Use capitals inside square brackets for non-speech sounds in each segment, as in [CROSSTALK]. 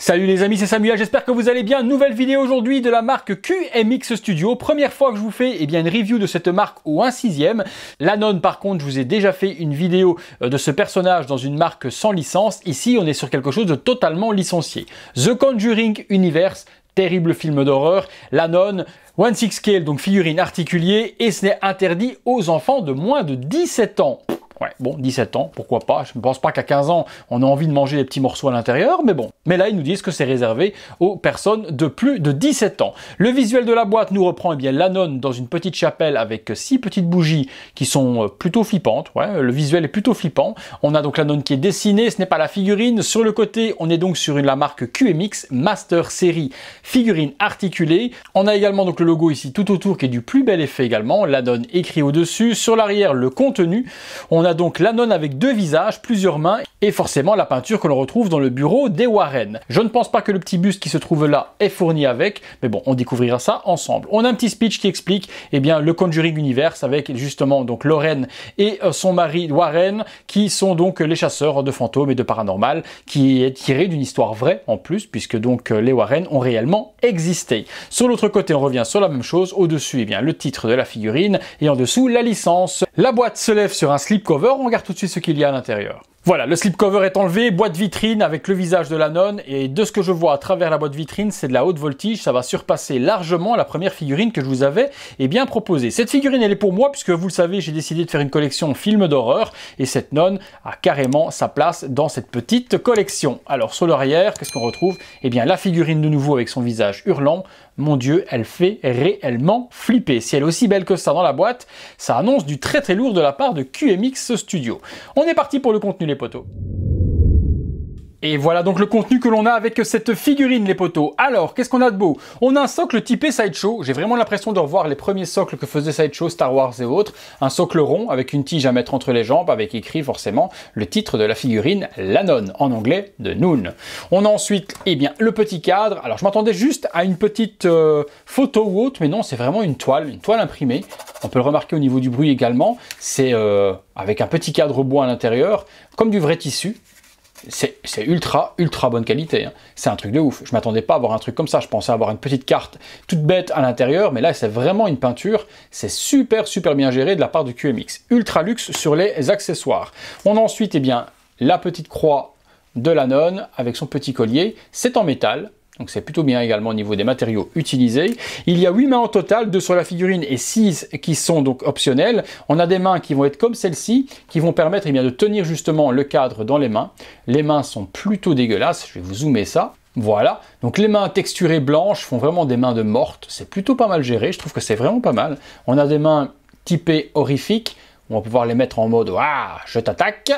Salut les amis, c'est Samuel, j'espère que vous allez bien. Nouvelle vidéo aujourd'hui de la marque QMX Studio. Première fois que je vous fais eh bien, une review de cette marque au 1 sixième. Lanone par contre, je vous ai déjà fait une vidéo euh, de ce personnage dans une marque sans licence. Ici, on est sur quelque chose de totalement licencié. The Conjuring Universe, terrible film d'horreur, Lanone, One Six Scale, donc figurine articulée, et ce n'est interdit aux enfants de moins de 17 ans. Ouais, bon, 17 ans, pourquoi pas. Je ne pense pas qu'à 15 ans, on a envie de manger des petits morceaux à l'intérieur, mais bon. Mais là, ils nous disent que c'est réservé aux personnes de plus de 17 ans. Le visuel de la boîte nous reprend eh bien l'anone dans une petite chapelle avec six petites bougies qui sont euh, plutôt flippantes. le visuel est plutôt flippant. On a donc l'anone qui est dessinée, ce n'est pas la figurine. Sur le côté, on est donc sur la marque QMX Master Series figurine articulée. On a également donc le logo ici tout autour qui est du plus bel effet également. L'anone écrit au-dessus. Sur l'arrière, le contenu. On a donc l'anone avec deux visages, plusieurs mains et forcément la peinture que l'on retrouve dans le bureau des Warren. Je ne pense pas que le petit bus qui se trouve là est fourni avec, mais bon, on découvrira ça ensemble. On a un petit speech qui explique eh bien, le Conjuring Universe avec justement donc Lorraine et euh, son mari Warren qui sont donc les chasseurs de fantômes et de paranormal qui est tiré d'une histoire vraie en plus puisque donc euh, les Warren ont réellement existé. Sur l'autre côté, on revient sur la même chose. Au-dessus, eh bien, le titre de la figurine et en dessous, la licence. La boîte se lève sur un slip cover, on regarde tout de suite ce qu'il y a à l'intérieur. Voilà, le slip cover est enlevé, boîte vitrine avec le visage de la nonne, et de ce que je vois à travers la boîte vitrine, c'est de la haute voltige, ça va surpasser largement la première figurine que je vous avais et eh bien proposée. Cette figurine, elle est pour moi, puisque vous le savez, j'ai décidé de faire une collection films d'horreur, et cette nonne a carrément sa place dans cette petite collection. Alors sur l'arrière, qu'est-ce qu'on retrouve Eh bien la figurine de nouveau avec son visage hurlant, mon dieu, elle fait réellement flipper. Si elle est aussi belle que ça dans la boîte, ça annonce du très très lourd de la part de QMX Studio. On est parti pour le contenu les poteaux. Et voilà donc le contenu que l'on a avec cette figurine, les poteaux. Alors, qu'est-ce qu'on a de beau On a un socle typé Sideshow. J'ai vraiment l'impression de revoir les premiers socles que faisait Sideshow, Star Wars et autres. Un socle rond avec une tige à mettre entre les jambes, avec écrit forcément le titre de la figurine, la en anglais de Noon. On a ensuite, eh bien, le petit cadre. Alors, je m'attendais juste à une petite euh, photo ou autre, mais non, c'est vraiment une toile, une toile imprimée. On peut le remarquer au niveau du bruit également. C'est euh, avec un petit cadre bois à l'intérieur, comme du vrai tissu c'est ultra, ultra bonne qualité. Hein. C'est un truc de ouf. Je m'attendais pas à avoir un truc comme ça. Je pensais avoir une petite carte toute bête à l'intérieur, mais là, c'est vraiment une peinture. C'est super, super bien géré de la part du QMX. Ultra luxe sur les accessoires. On a ensuite, eh bien, la petite croix de la nonne avec son petit collier. C'est en métal, donc c'est plutôt bien également au niveau des matériaux utilisés. Il y a 8 mains en total, 2 sur la figurine et 6 qui sont donc optionnelles. On a des mains qui vont être comme celle-ci, qui vont permettre eh bien, de tenir justement le cadre dans les mains. Les mains sont plutôt dégueulasses, je vais vous zoomer ça. Voilà, donc les mains texturées blanches font vraiment des mains de morte, c'est plutôt pas mal géré, je trouve que c'est vraiment pas mal. On a des mains typées horrifiques, on va pouvoir les mettre en mode « Ah, je t'attaque !»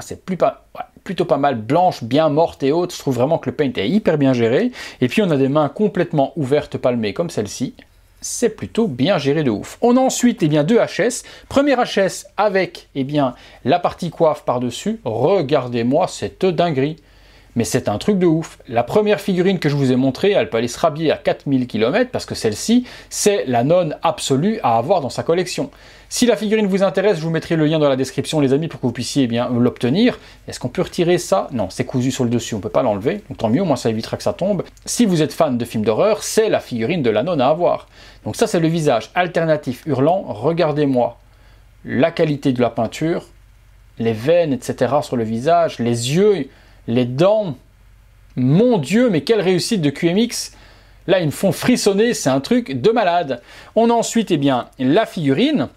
C'est plus pas... Ouais plutôt pas mal blanche bien morte et haute Je trouve vraiment que le paint est hyper bien géré. Et puis on a des mains complètement ouvertes, palmées comme celle-ci. C'est plutôt bien géré de ouf. On a ensuite eh bien, deux HS. Premier HS avec eh bien, la partie coiffe par-dessus. Regardez-moi cette dinguerie. Mais c'est un truc de ouf. La première figurine que je vous ai montrée, elle peut aller se rabiller à 4000 km parce que celle-ci, c'est la nonne absolue à avoir dans sa collection. Si la figurine vous intéresse, je vous mettrai le lien dans la description, les amis, pour que vous puissiez eh bien l'obtenir. Est-ce qu'on peut retirer ça Non, c'est cousu sur le dessus, on ne peut pas l'enlever. Donc tant mieux, au moins ça évitera que ça tombe. Si vous êtes fan de films d'horreur, c'est la figurine de la nonne à avoir. Donc ça, c'est le visage alternatif hurlant. Regardez-moi la qualité de la peinture, les veines, etc. sur le visage, les yeux les dents, mon Dieu, mais quelle réussite de QMX Là, ils me font frissonner, c'est un truc de malade. On a ensuite, eh bien, la figurine.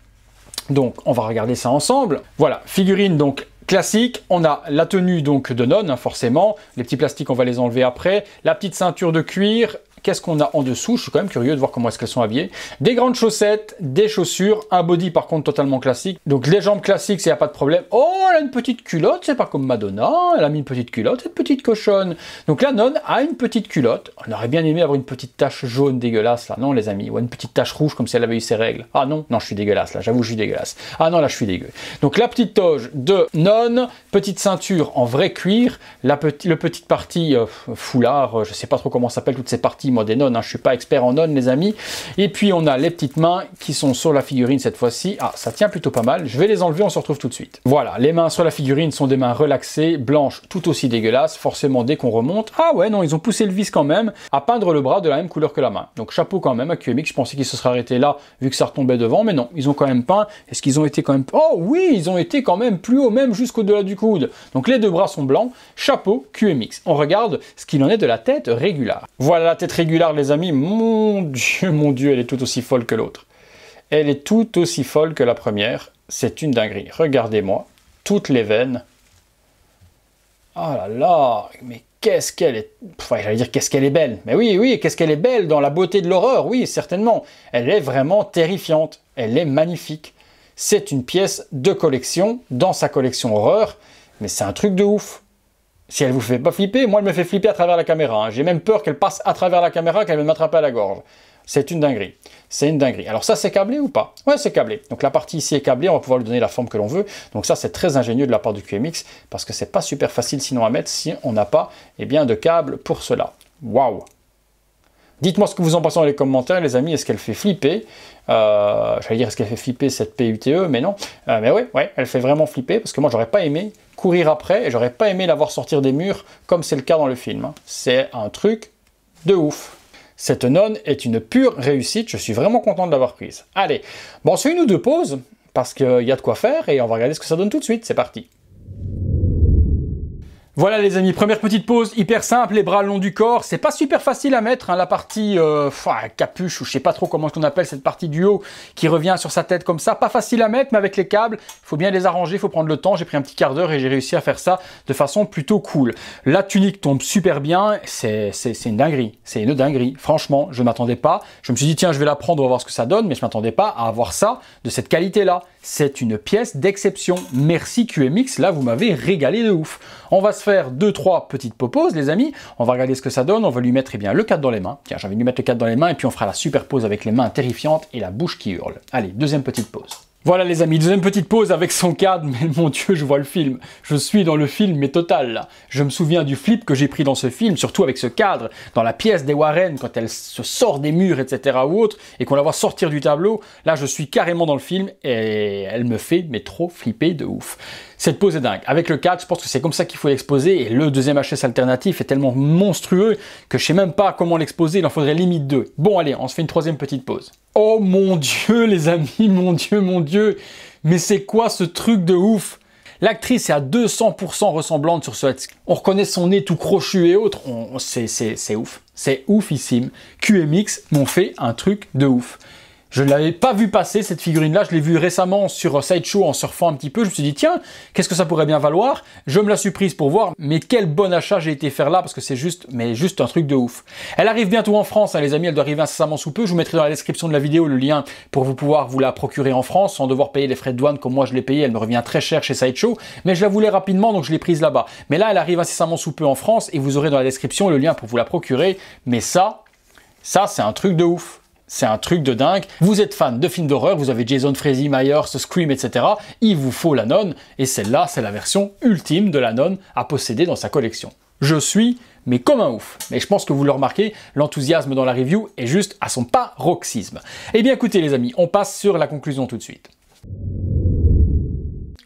Donc, on va regarder ça ensemble. Voilà, figurine donc classique. On a la tenue donc de Non, hein, forcément. Les petits plastiques, on va les enlever après. La petite ceinture de cuir, Qu'est-ce qu'on a en dessous Je suis quand même curieux de voir comment est-ce qu'elles sont habillées. Des grandes chaussettes, des chaussures, un body par contre totalement classique. Donc les jambes classiques, c'est n'y a pas de problème. Oh, elle a une petite culotte, c'est pas comme Madonna. Elle a mis une petite culotte, cette petite cochonne. Donc la nonne a une petite culotte. On aurait bien aimé avoir une petite tache jaune dégueulasse là, non les amis Ou une petite tache rouge comme si elle avait eu ses règles. Ah non, non, je suis dégueulasse là, j'avoue, je suis dégueulasse. Ah non, là, je suis dégueu. Donc la petite toge de nonne, petite ceinture en vrai cuir, la le petite partie euh, foulard, euh, je sais pas trop comment s'appelle toutes ces parties des nonnes, hein. je ne suis pas expert en nonnes les amis. Et puis on a les petites mains qui sont sur la figurine cette fois-ci. Ah, ça tient plutôt pas mal, je vais les enlever, on se retrouve tout de suite. Voilà, les mains sur la figurine sont des mains relaxées, blanches, tout aussi dégueulasses, forcément dès qu'on remonte. Ah ouais, non, ils ont poussé le vis quand même à peindre le bras de la même couleur que la main. Donc chapeau quand même à QMX, je pensais qu'il se serait arrêté là vu que ça retombait devant, mais non, ils ont quand même peint. Est-ce qu'ils ont été quand même... Oh oui, ils ont été quand même plus haut, même jusqu'au-delà du coude. Donc les deux bras sont blancs, chapeau QMX. On regarde ce qu'il en est de la tête régulière. Voilà la tête régulière les amis, mon Dieu, mon Dieu, elle est tout aussi folle que l'autre. Elle est tout aussi folle que la première. C'est une dinguerie. Regardez-moi, toutes les veines. Oh là là, mais qu'est-ce qu'elle est... j'allais dire qu'est-ce qu'elle est belle. Mais oui, oui, qu'est-ce qu'elle est belle dans la beauté de l'horreur, oui, certainement. Elle est vraiment terrifiante. Elle est magnifique. C'est une pièce de collection, dans sa collection horreur, mais c'est un truc de ouf. Si elle vous fait pas flipper, moi elle me fait flipper à travers la caméra. Hein. J'ai même peur qu'elle passe à travers la caméra, qu'elle me m'attraper à la gorge. C'est une dinguerie. C'est une dinguerie. Alors ça, c'est câblé ou pas Ouais, c'est câblé. Donc la partie ici est câblée, on va pouvoir lui donner la forme que l'on veut. Donc ça, c'est très ingénieux de la part du QMX, parce que c'est pas super facile sinon à mettre si on n'a pas eh bien, de câble pour cela. Waouh Dites-moi ce que vous en pensez dans les commentaires, les amis. Est-ce qu'elle fait flipper euh, J'allais dire, est-ce qu'elle fait flipper cette PUTE Mais non. Euh, mais oui, ouais, elle fait vraiment flipper parce que moi, j'aurais pas aimé courir après et j'aurais pas aimé la voir sortir des murs comme c'est le cas dans le film. Hein. C'est un truc de ouf. Cette nonne est une pure réussite. Je suis vraiment content de l'avoir prise. Allez, bon, c'est une ou deux pauses parce qu'il y a de quoi faire et on va regarder ce que ça donne tout de suite. C'est parti. Voilà les amis, première petite pause hyper simple, les bras le long du corps, c'est pas super facile à mettre, hein, la partie euh, capuche ou je sais pas trop comment qu'on appelle cette partie du haut qui revient sur sa tête comme ça, pas facile à mettre mais avec les câbles, il faut bien les arranger, il faut prendre le temps, j'ai pris un petit quart d'heure et j'ai réussi à faire ça de façon plutôt cool. La tunique tombe super bien, c'est une dinguerie, c'est une dinguerie, franchement je m'attendais pas, je me suis dit tiens je vais la prendre, on va voir ce que ça donne mais je m'attendais pas à avoir ça de cette qualité là, c'est une pièce d'exception, merci QMX, là vous m'avez régalé de ouf. On va se faire 2-3 petites pauses, les amis. On va regarder ce que ça donne. On va lui mettre eh bien, le cadre dans les mains. Tiens, j'ai envie de mettre le cadre dans les mains et puis on fera la super superpose avec les mains terrifiantes et la bouche qui hurle. Allez, deuxième petite pause. Voilà les amis, deuxième petite pause avec son cadre, mais mon dieu, je vois le film. Je suis dans le film, mais total. Je me souviens du flip que j'ai pris dans ce film, surtout avec ce cadre, dans la pièce des Warren, quand elle se sort des murs, etc. ou autre, et qu'on la voit sortir du tableau. Là, je suis carrément dans le film, et elle me fait, mais trop flipper de ouf. Cette pose est dingue. Avec le 4, je pense que c'est comme ça qu'il faut l'exposer. Et le deuxième HS alternatif est tellement monstrueux que je sais même pas comment l'exposer. Il en faudrait limite deux. Bon, allez, on se fait une troisième petite pause. Oh mon dieu, [LAUGHS] les amis, mon dieu, mon dieu. Mais c'est quoi ce truc de ouf L'actrice est à 200% ressemblante sur ce On reconnaît son nez tout crochu et autres. c'est ouf. C'est oufissime. QMX m'ont fait un truc de ouf. Je ne l'avais pas vu passer cette figurine-là, je l'ai vue récemment sur Sideshow en surfant un petit peu, je me suis dit tiens, qu'est-ce que ça pourrait bien valoir Je me la suis prise pour voir, mais quel bon achat j'ai été faire là, parce que c'est juste, mais juste un truc de ouf. Elle arrive bientôt en France, hein, les amis, elle doit arriver incessamment sous peu, je vous mettrai dans la description de la vidéo le lien pour vous pouvoir vous la procurer en France, sans devoir payer les frais de douane comme moi je l'ai payé, elle me revient très cher chez Sideshow, mais je la voulais rapidement, donc je l'ai prise là-bas. Mais là, elle arrive incessamment sous peu en France, et vous aurez dans la description le lien pour vous la procurer, mais ça, ça c'est un truc de ouf. C'est un truc de dingue. Vous êtes fan de films d'horreur, vous avez Jason Frazy, Myers, Scream, etc. Il vous faut la nonne, et celle-là, c'est la version ultime de la nonne à posséder dans sa collection. Je suis, mais comme un ouf. Mais je pense que vous le remarquez, l'enthousiasme dans la review est juste à son paroxysme. Eh bien écoutez les amis, on passe sur la conclusion tout de suite.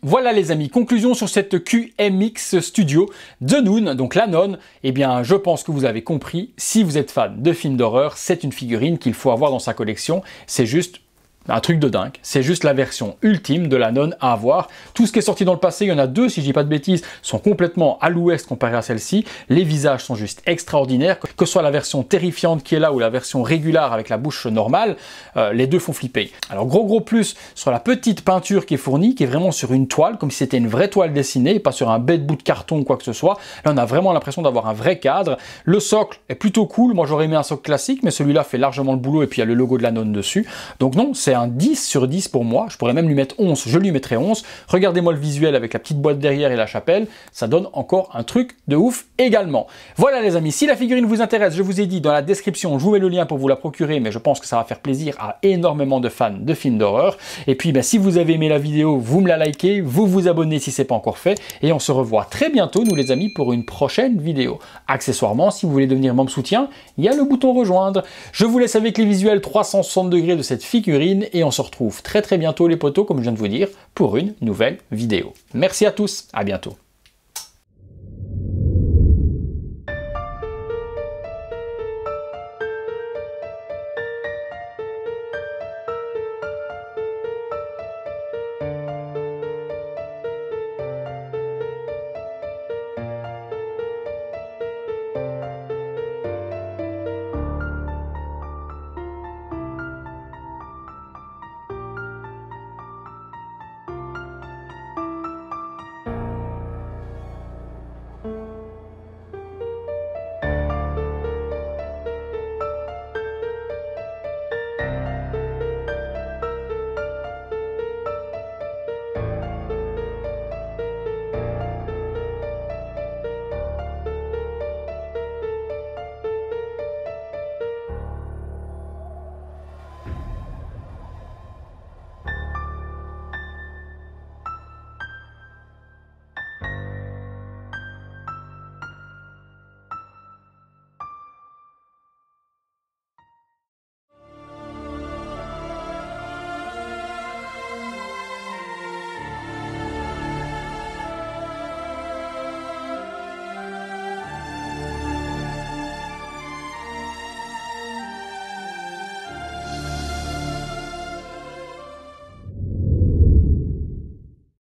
Voilà les amis, conclusion sur cette QMX Studio de Noon, donc la nonne. Eh bien, je pense que vous avez compris, si vous êtes fan de films d'horreur, c'est une figurine qu'il faut avoir dans sa collection. C'est juste un truc de dingue. C'est juste la version ultime de la nonne à avoir. Tout ce qui est sorti dans le passé, il y en a deux, si je dis pas de bêtises, sont complètement à l'ouest comparé à celle-ci. Les visages sont juste extraordinaires. Que ce soit la version terrifiante qui est là ou la version régulière avec la bouche normale, euh, les deux font flipper. Alors gros gros plus sur la petite peinture qui est fournie, qui est vraiment sur une toile, comme si c'était une vraie toile dessinée, pas sur un bête bout de carton ou quoi que ce soit. Là, on a vraiment l'impression d'avoir un vrai cadre. Le socle est plutôt cool. Moi, j'aurais aimé un socle classique, mais celui-là fait largement le boulot et puis il y a le logo de la nonne dessus. Donc non, c'est c'est un 10 sur 10 pour moi. Je pourrais même lui mettre 11. Je lui mettrais 11. Regardez-moi le visuel avec la petite boîte derrière et la chapelle. Ça donne encore un truc de ouf également. Voilà les amis, si la figurine vous intéresse, je vous ai dit dans la description, je vous mets le lien pour vous la procurer, mais je pense que ça va faire plaisir à énormément de fans de films d'horreur. Et puis ben, si vous avez aimé la vidéo, vous me la likez, vous vous abonnez si c'est pas encore fait, et on se revoit très bientôt nous les amis pour une prochaine vidéo. Accessoirement, si vous voulez devenir membre soutien, il y a le bouton rejoindre. Je vous laisse avec les visuels 360 degrés de cette figurine et on se retrouve très très bientôt les potos, comme je viens de vous dire, pour une nouvelle vidéo. Merci à tous, à bientôt.